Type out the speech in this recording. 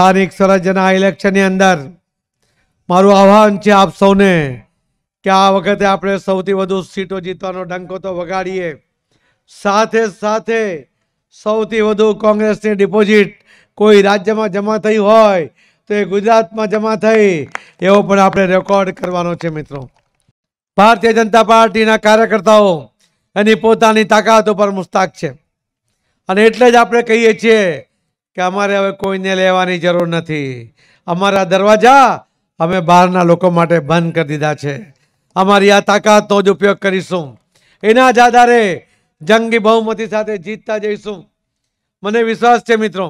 સ્થાનિક સ્વરાજ્યના ઇલેક્શનની અંદર મારું આહવાન છે આપ સૌને કે આ વખતે આપણે સૌથી વધુ સીટો જીતવાનો ડંકો તો વગાડીએ સાથે સાથે સૌથી વધુ કોંગ્રેસની ડિપોઝિટ કોઈ રાજ્યમાં જમા થઈ હોય તો એ ગુજરાતમાં જમા થઈ એવો પણ આપણે રેકોર્ડ કરવાનો છે મિત્રો ભારતીય જનતા પાર્ટીના કાર્યકર્તાઓ એની પોતાની તાકાત ઉપર મુસ્તાક છે અને એટલે જ આપણે કહીએ છીએ કે અમારે હવે કોઈને લેવાની જરૂર નથી અમારા દરવાજા અમે બહારના લોકો માટે બંધ કરી દીધા છે અમારી આ તાકાતનો જ ઉપયોગ કરીશું એના જ આધારે જંગી બહુમતી સાથે જીતતા જઈશું મને વિશ્વાસ છે મિત્રો